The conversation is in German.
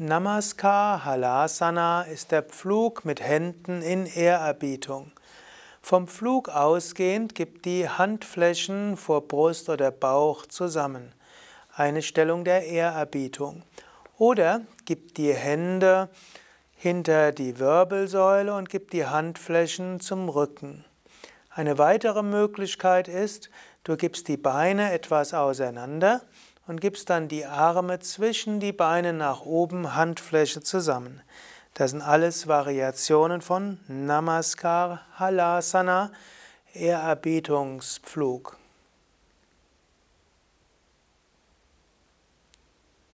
Namaskar Halasana ist der Pflug mit Händen in Ehrerbietung. Vom Pflug ausgehend gibt die Handflächen vor Brust oder Bauch zusammen. Eine Stellung der Ehrerbietung. Oder gibt die Hände hinter die Wirbelsäule und gibt die Handflächen zum Rücken. Eine weitere Möglichkeit ist, du gibst die Beine etwas auseinander und gibst dann die Arme zwischen die Beine nach oben, Handfläche zusammen. Das sind alles Variationen von Namaskar Halasana, Ehrerbietungspflug.